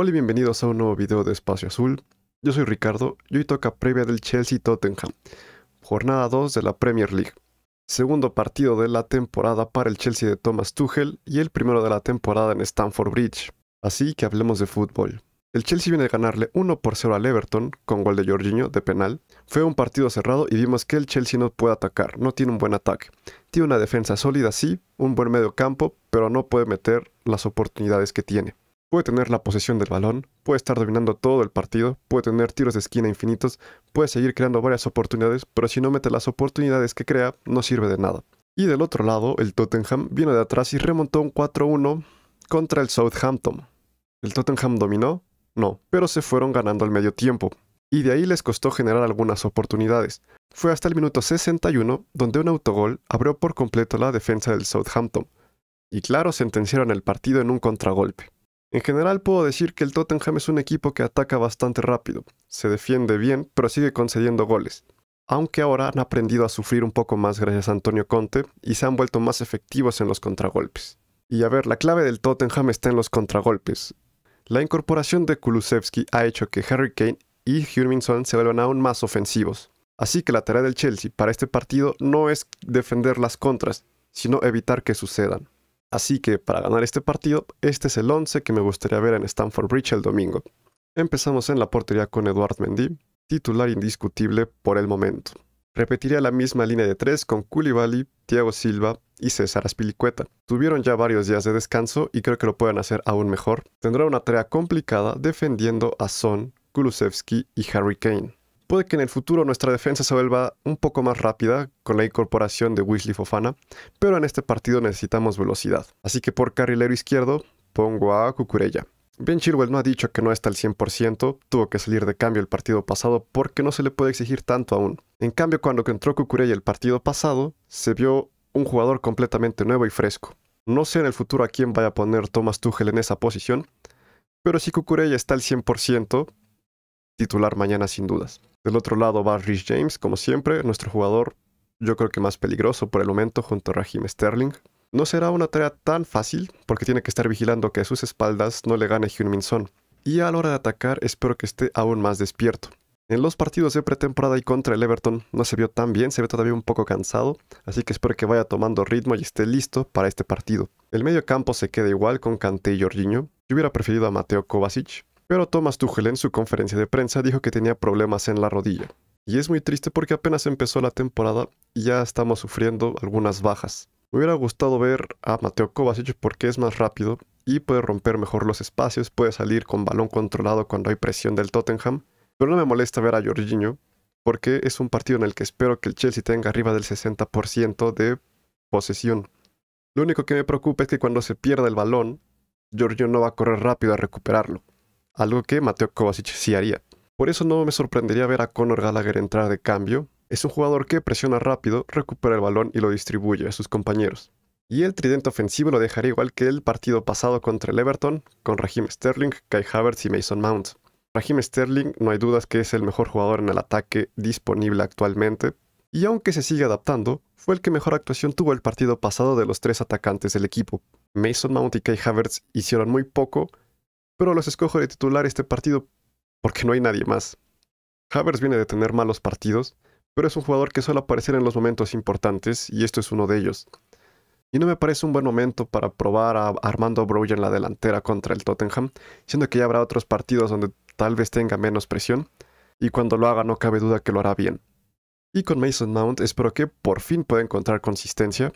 Hola y bienvenidos a un nuevo video de Espacio Azul. Yo soy Ricardo y hoy toca previa del Chelsea-Tottenham, jornada 2 de la Premier League. Segundo partido de la temporada para el Chelsea de Thomas Tuchel y el primero de la temporada en Stamford Bridge. Así que hablemos de fútbol. El Chelsea viene a ganarle 1 por 0 al Everton con gol de Jorginho de penal. Fue un partido cerrado y vimos que el Chelsea no puede atacar, no tiene un buen ataque. Tiene una defensa sólida sí, un buen medio campo, pero no puede meter las oportunidades que tiene puede tener la posesión del balón, puede estar dominando todo el partido, puede tener tiros de esquina infinitos, puede seguir creando varias oportunidades, pero si no mete las oportunidades que crea, no sirve de nada. Y del otro lado, el Tottenham vino de atrás y remontó un 4-1 contra el Southampton. ¿El Tottenham dominó? No, pero se fueron ganando al medio tiempo, y de ahí les costó generar algunas oportunidades. Fue hasta el minuto 61 donde un autogol abrió por completo la defensa del Southampton, y claro, sentenciaron el partido en un contragolpe. En general puedo decir que el Tottenham es un equipo que ataca bastante rápido, se defiende bien, pero sigue concediendo goles. Aunque ahora han aprendido a sufrir un poco más gracias a Antonio Conte y se han vuelto más efectivos en los contragolpes. Y a ver, la clave del Tottenham está en los contragolpes. La incorporación de Kulusevski ha hecho que Harry Kane y Hurminson se vuelvan aún más ofensivos. Así que la tarea del Chelsea para este partido no es defender las contras, sino evitar que sucedan. Así que para ganar este partido, este es el 11 que me gustaría ver en Stanford Bridge el domingo. Empezamos en la portería con Eduard Mendy, titular indiscutible por el momento. Repetiría la misma línea de tres con Koulibaly, Thiago Silva y César Aspilicueta. Tuvieron ya varios días de descanso y creo que lo pueden hacer aún mejor. Tendrá una tarea complicada defendiendo a Son, Kulusevski y Harry Kane. Puede que en el futuro nuestra defensa se vuelva un poco más rápida con la incorporación de Weasley Fofana, pero en este partido necesitamos velocidad. Así que por carrilero izquierdo pongo a Cucurella. Ben Chilwell no ha dicho que no está al 100%, tuvo que salir de cambio el partido pasado porque no se le puede exigir tanto aún. En cambio, cuando entró Cucurella el partido pasado, se vio un jugador completamente nuevo y fresco. No sé en el futuro a quién vaya a poner Thomas Tuchel en esa posición, pero si Cucurella está al 100%, titular mañana sin dudas. Del otro lado va Rich James, como siempre, nuestro jugador yo creo que más peligroso por el momento junto a Raheem Sterling. No será una tarea tan fácil porque tiene que estar vigilando que a sus espaldas no le gane Hyun Y a la hora de atacar espero que esté aún más despierto. En los partidos de pretemporada y contra el Everton no se vio tan bien, se ve todavía un poco cansado, así que espero que vaya tomando ritmo y esté listo para este partido. El medio campo se queda igual con Kanté y Jorginho. Yo hubiera preferido a Mateo Kovacic, pero Thomas Tuchel en su conferencia de prensa dijo que tenía problemas en la rodilla. Y es muy triste porque apenas empezó la temporada y ya estamos sufriendo algunas bajas. Me hubiera gustado ver a Mateo Kovacic porque es más rápido y puede romper mejor los espacios, puede salir con balón controlado cuando hay presión del Tottenham, pero no me molesta ver a Jorginho porque es un partido en el que espero que el Chelsea tenga arriba del 60% de posesión. Lo único que me preocupa es que cuando se pierda el balón, Jorginho no va a correr rápido a recuperarlo algo que Mateo Kovacic sí haría. Por eso no me sorprendería ver a Conor Gallagher entrar de cambio. Es un jugador que presiona rápido, recupera el balón y lo distribuye a sus compañeros. Y el tridente ofensivo lo dejaría igual que el partido pasado contra el Everton, con Raheem Sterling, Kai Havertz y Mason Mount. Raheem Sterling no hay dudas que es el mejor jugador en el ataque disponible actualmente, y aunque se sigue adaptando, fue el que mejor actuación tuvo el partido pasado de los tres atacantes del equipo. Mason Mount y Kai Havertz hicieron muy poco, pero los escojo de titular este partido porque no hay nadie más. Havers viene de tener malos partidos, pero es un jugador que suele aparecer en los momentos importantes y esto es uno de ellos. Y no me parece un buen momento para probar a Armando Broglie en la delantera contra el Tottenham, siendo que ya habrá otros partidos donde tal vez tenga menos presión, y cuando lo haga no cabe duda que lo hará bien. Y con Mason Mount espero que por fin pueda encontrar consistencia,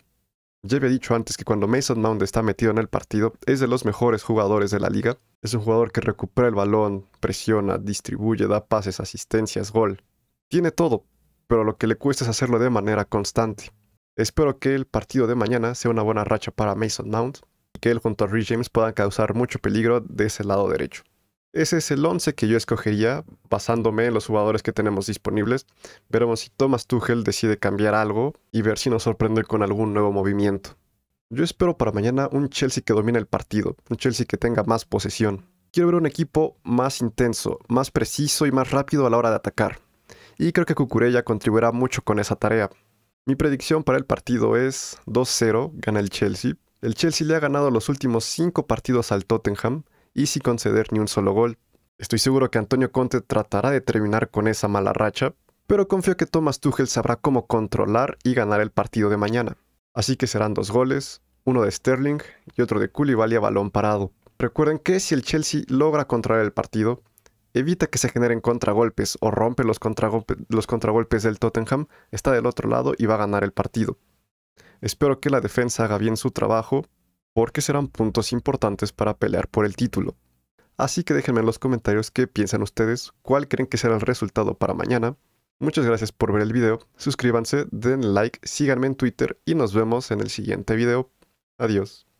pues ya había dicho antes que cuando Mason Mount está metido en el partido, es de los mejores jugadores de la liga. Es un jugador que recupera el balón, presiona, distribuye, da pases, asistencias, gol. Tiene todo, pero lo que le cuesta es hacerlo de manera constante. Espero que el partido de mañana sea una buena racha para Mason Mount y que él junto a Rich James puedan causar mucho peligro de ese lado derecho. Ese es el 11 que yo escogería basándome en los jugadores que tenemos disponibles. Veremos si Thomas Tuchel decide cambiar algo y ver si nos sorprende con algún nuevo movimiento. Yo espero para mañana un Chelsea que domine el partido, un Chelsea que tenga más posesión. Quiero ver un equipo más intenso, más preciso y más rápido a la hora de atacar. Y creo que Cucurella contribuirá mucho con esa tarea. Mi predicción para el partido es 2-0, gana el Chelsea. El Chelsea le ha ganado los últimos 5 partidos al Tottenham y sin conceder ni un solo gol. Estoy seguro que Antonio Conte tratará de terminar con esa mala racha, pero confío que Thomas Tuchel sabrá cómo controlar y ganar el partido de mañana. Así que serán dos goles, uno de Sterling y otro de Koulibaly a balón parado. Recuerden que si el Chelsea logra controlar el partido, evita que se generen contragolpes o rompe los contragolpes del Tottenham, está del otro lado y va a ganar el partido. Espero que la defensa haga bien su trabajo porque serán puntos importantes para pelear por el título. Así que déjenme en los comentarios qué piensan ustedes, cuál creen que será el resultado para mañana. Muchas gracias por ver el video, suscríbanse, den like, síganme en Twitter y nos vemos en el siguiente video. Adiós.